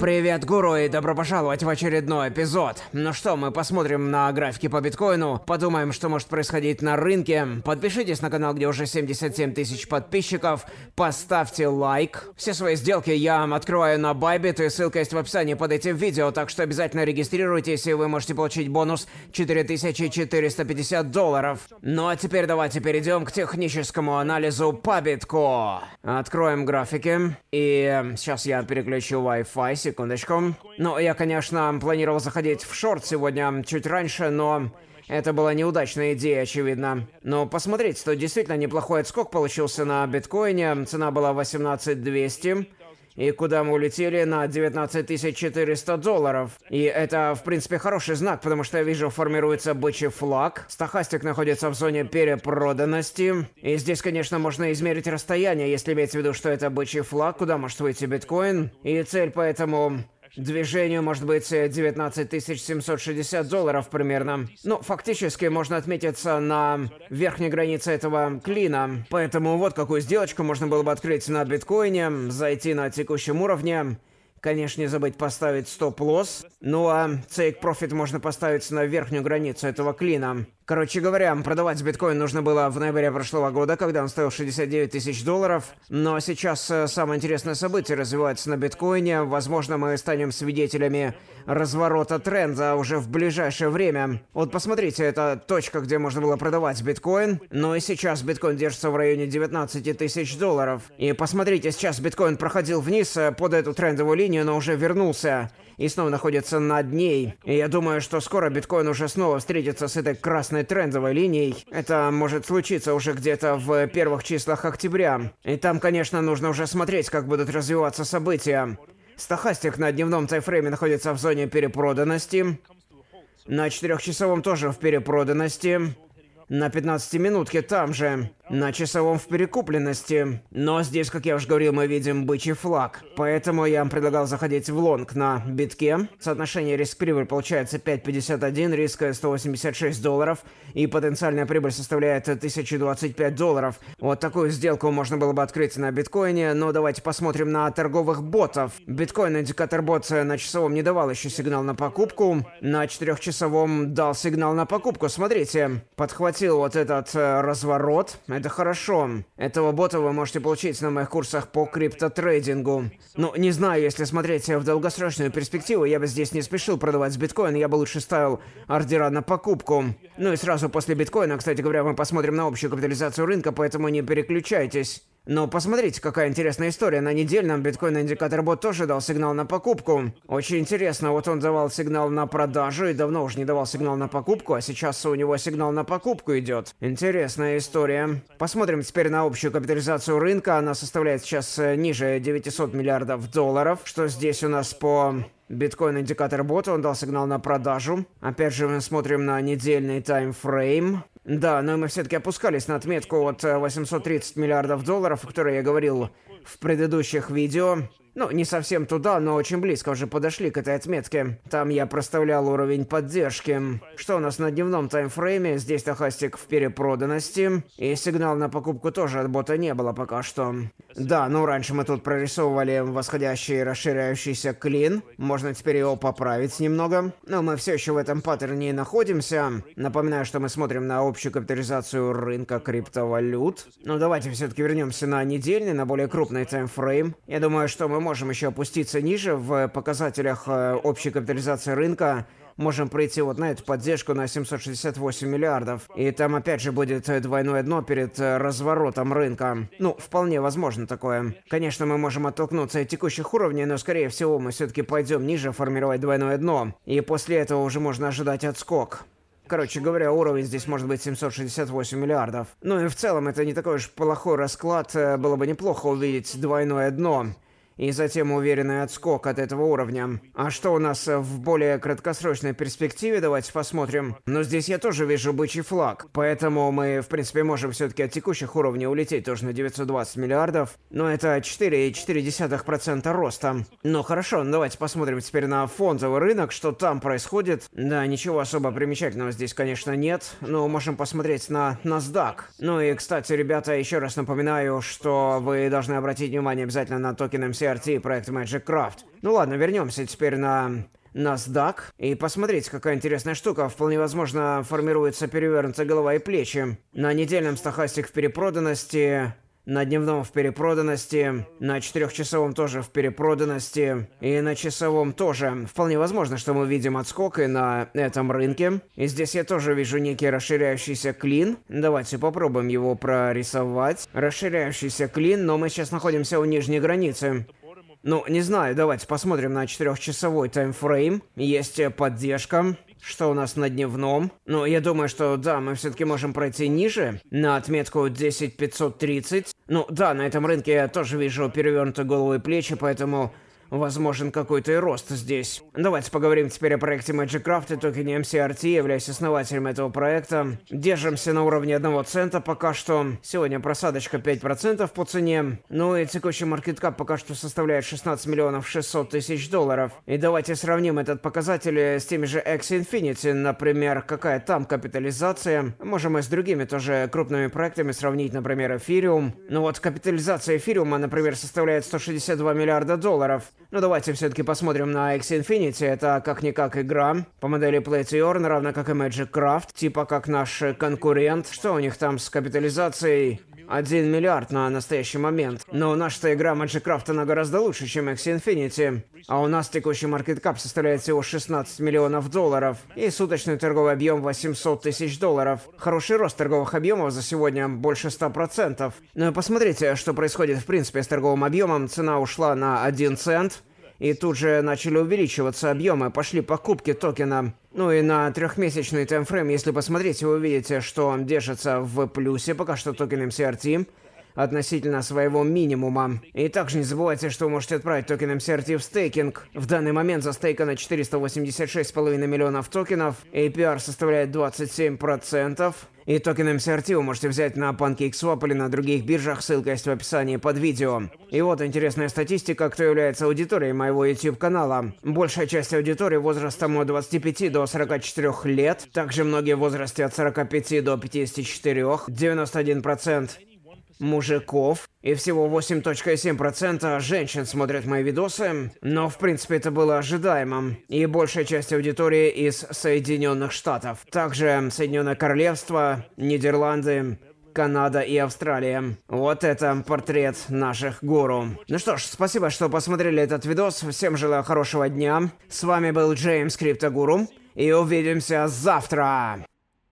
Привет, гуру, и добро пожаловать в очередной эпизод. Ну что, мы посмотрим на графики по биткоину, подумаем, что может происходить на рынке. Подпишитесь на канал, где уже 77 тысяч подписчиков, поставьте лайк. Все свои сделки я открываю на Bybit, и ссылка есть в описании под этим видео, так что обязательно регистрируйтесь, и вы можете получить бонус 4450 долларов. Ну а теперь давайте перейдем к техническому анализу по битку. Откроем графики, и сейчас я переключу wi Wi-Fi, секундочку. Ну, я, конечно, планировал заходить в шорт сегодня чуть раньше, но это была неудачная идея, очевидно. Но посмотреть, что действительно неплохой отскок получился на биткоине. Цена была 18200 и куда мы улетели на 19 400 долларов. И это, в принципе, хороший знак, потому что я вижу, формируется бычий флаг. Стахастик находится в зоне перепроданности. И здесь, конечно, можно измерить расстояние, если иметь в виду, что это бычий флаг, куда может выйти биткоин. И цель поэтому Движению может быть 19 760 долларов примерно. Но ну, фактически можно отметиться на верхней границе этого клина. Поэтому вот какую сделочку можно было бы открыть на биткоине, зайти на текущем уровне Конечно, не забыть поставить стоп-лосс. Ну а Take Profit можно поставить на верхнюю границу этого клина. Короче говоря, продавать биткоин нужно было в ноябре прошлого года, когда он стоил 69 тысяч долларов. Но сейчас э, самое интересное событие развивается на биткоине. Возможно, мы станем свидетелями разворота тренда уже в ближайшее время. Вот посмотрите, это точка, где можно было продавать биткоин. Но и сейчас биткоин держится в районе 19 тысяч долларов. И посмотрите, сейчас биткоин проходил вниз э, под эту трендовую линию, но уже вернулся. И снова находится над ней. И я думаю, что скоро биткоин уже снова встретится с этой красной известной трендовой линией. Это может случиться уже где-то в первых числах октября. И там, конечно, нужно уже смотреть, как будут развиваться события. Стохастик на дневном тайфрейме находится в зоне перепроданности. На четырехчасовом тоже в перепроданности. На 15 минутке там же на часовом в перекупленности. Но здесь, как я уже говорил, мы видим бычий флаг. Поэтому я вам предлагал заходить в лонг на битке. Соотношение риск-прибыль получается 5.51, риска 186 долларов, и потенциальная прибыль составляет 1025 долларов. Вот такую сделку можно было бы открыть на биткоине, но давайте посмотрим на торговых ботов. Биткоин-индикатор бот на часовом не давал еще сигнал на покупку, на четырехчасовом дал сигнал на покупку. Смотрите, подхватил вот этот э, разворот, это хорошо. Этого бота вы можете получить на моих курсах по криптотрейдингу. Но ну, не знаю, если смотреть в долгосрочную перспективу, я бы здесь не спешил продавать биткоин, я бы лучше ставил ордера на покупку. Ну и сразу после биткоина, кстати говоря, мы посмотрим на общую капитализацию рынка, поэтому не переключайтесь. Но посмотрите, какая интересная история. На недельном биткоин-индикатор бот тоже дал сигнал на покупку. Очень интересно, вот он давал сигнал на продажу и давно уже не давал сигнал на покупку, а сейчас у него сигнал на покупку идет. Интересная история. Посмотрим теперь на общую капитализацию рынка. Она составляет сейчас э, ниже 900 миллиардов долларов, что здесь у нас по Биткоин индикатор бота, он дал сигнал на продажу. Опять же, мы смотрим на недельный таймфрейм. Да, но мы все-таки опускались на отметку от 830 э, миллиардов долларов, о которой я говорил в предыдущих видео. Ну, не совсем туда, но очень близко уже подошли к этой отметке. Там я проставлял уровень поддержки. Что у нас на дневном таймфрейме? Здесь Тахастик в перепроданности. И сигнал на покупку тоже от бота не было пока что. Да, ну раньше мы тут прорисовывали восходящий расширяющийся клин. Можно теперь его поправить немного. Но мы все еще в этом паттерне и находимся. Напоминаю, что мы смотрим на общую капитализацию рынка криптовалют. Но давайте все-таки вернемся на недельный, на более крупный таймфрейм. Я думаю, что мы можем еще опуститься ниже в показателях э, общей капитализации рынка. Можем пройти вот на эту поддержку на 768 миллиардов. И там опять же будет э, двойное дно перед э, разворотом рынка. Ну, вполне возможно такое. Конечно, мы можем оттолкнуться от текущих уровней, но скорее всего мы все-таки пойдем ниже формировать двойное дно. И после этого уже можно ожидать отскок. Короче говоря, уровень здесь может быть 768 миллиардов. Ну и в целом это не такой уж плохой расклад, было бы неплохо увидеть двойное дно и затем уверенный отскок от этого уровня. А что у нас э, в более краткосрочной перспективе, давайте посмотрим. Но здесь я тоже вижу бычий флаг, поэтому мы, в принципе, можем все-таки от текущих уровней улететь тоже на 920 миллиардов, но это 4,4% роста. Ну хорошо, давайте посмотрим теперь на фондовый рынок, что там происходит. Да, ничего особо примечательного здесь, конечно, нет, но можем посмотреть на NASDAQ. Ну и, кстати, ребята, еще раз напоминаю, что вы должны обратить внимание обязательно на токен MCI, CRT и проект Magic Craft. Ну ладно, вернемся теперь на NASDAQ и посмотрите, какая интересная штука. Вполне возможно, формируется перевернутая голова и плечи. На недельном стахастик в перепроданности, на дневном в перепроданности, на четырехчасовом тоже в перепроданности и на часовом тоже. Вполне возможно, что мы видим отскок и на этом рынке. И здесь я тоже вижу некий расширяющийся клин. Давайте попробуем его прорисовать. Расширяющийся клин, но мы сейчас находимся у нижней границы. Ну, не знаю, давайте посмотрим на четырехчасовой таймфрейм. Есть э, поддержка. Что у нас на дневном? Ну, я думаю, что да, мы все-таки можем пройти ниже, на отметку 10530. Ну, да, на этом рынке я тоже вижу перевернутые головы и плечи, поэтому возможен какой-то и рост здесь. Давайте поговорим теперь о проекте Magic Craft и токене MCRT. являясь основателем этого проекта. Держимся на уровне 1 цента пока что. Сегодня просадочка 5% по цене. Ну и текущий маркеткап пока что составляет 16 миллионов 600 тысяч долларов. И давайте сравним этот показатель э, с теми же X Infinity, например, какая там капитализация. Можем и с другими тоже крупными проектами сравнить, например, эфириум. Ну вот капитализация эфириума, например, составляет 162 миллиарда долларов. Ну давайте все-таки посмотрим на X Infinity. Это как-никак игра по модели Play to Earn, равно как и Magic Craft, типа как наш конкурент. Что у них там с капитализацией? 1 миллиард на настоящий момент. Но наша игра Magic она гораздо лучше, чем X Infinity. А у нас текущий маркет кап составляет всего 16 миллионов долларов. И суточный торговый объем 800 тысяч долларов. Хороший рост торговых объемов за сегодня больше 100%. Но ну посмотрите, что происходит в принципе с торговым объемом. Цена ушла на 1 цент. И тут же начали увеличиваться объемы, пошли покупки токена. Ну и на трехмесячный таймфрейм, если посмотреть, вы увидите, что он держится в плюсе, пока что токен MCRT, относительно своего минимума. И также не забывайте, что вы можете отправить токен MCRT в стейкинг. В данный момент за застейкано 486,5 миллионов токенов, APR составляет 27%. И токен MCRT вы можете взять на PancakeSwap или на других биржах, ссылка есть в описании под видео. И вот интересная статистика, кто является аудиторией моего YouTube-канала. Большая часть аудитории возрастом от 25 до 44 лет, также многие в возрасте от 45 до 54, 91%, мужиков, и всего 8.7% женщин смотрят мои видосы, но в принципе это было ожидаемо, и большая часть аудитории из Соединенных Штатов, также Соединенное Королевство, Нидерланды, Канада и Австралия. Вот это портрет наших гуру. Ну что ж, спасибо, что посмотрели этот видос. Всем желаю хорошего дня. С вами был Джеймс Криптогуру. И увидимся завтра.